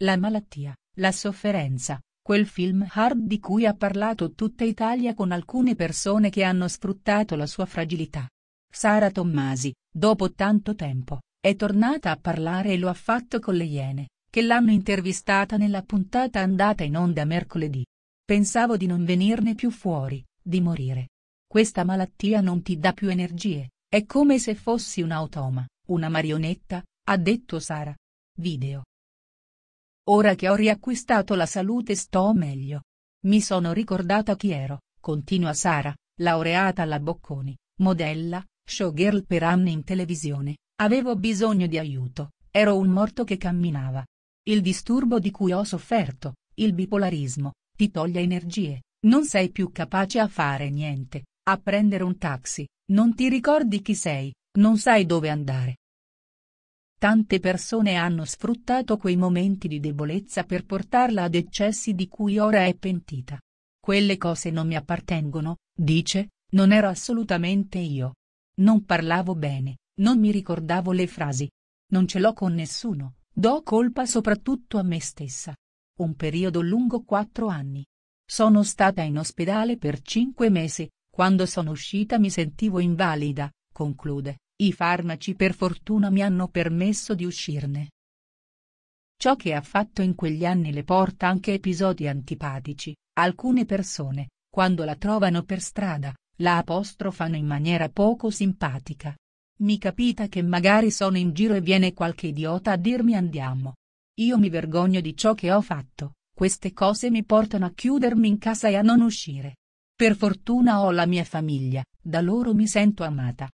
La malattia, la sofferenza, quel film hard di cui ha parlato tutta Italia con alcune persone che hanno sfruttato la sua fragilità. Sara Tommasi, dopo tanto tempo, è tornata a parlare e lo ha fatto con le Iene, che l'hanno intervistata nella puntata andata in onda mercoledì. Pensavo di non venirne più fuori, di morire. Questa malattia non ti dà più energie, è come se fossi un automa, una marionetta, ha detto Sara. Video. Ora che ho riacquistato la salute sto meglio. Mi sono ricordata chi ero, continua Sara, laureata alla Bocconi, modella, showgirl per anni in televisione, avevo bisogno di aiuto, ero un morto che camminava. Il disturbo di cui ho sofferto, il bipolarismo, ti toglie energie, non sei più capace a fare niente, a prendere un taxi, non ti ricordi chi sei, non sai dove andare, Tante persone hanno sfruttato quei momenti di debolezza per portarla ad eccessi di cui ora è pentita. Quelle cose non mi appartengono, dice, non ero assolutamente io. Non parlavo bene, non mi ricordavo le frasi. Non ce l'ho con nessuno, do colpa soprattutto a me stessa. Un periodo lungo quattro anni. Sono stata in ospedale per cinque mesi, quando sono uscita mi sentivo invalida, conclude. I farmaci per fortuna mi hanno permesso di uscirne. Ciò che ha fatto in quegli anni le porta anche episodi antipatici, alcune persone, quando la trovano per strada, la apostrofano in maniera poco simpatica. Mi capita che magari sono in giro e viene qualche idiota a dirmi andiamo. Io mi vergogno di ciò che ho fatto, queste cose mi portano a chiudermi in casa e a non uscire. Per fortuna ho la mia famiglia, da loro mi sento amata,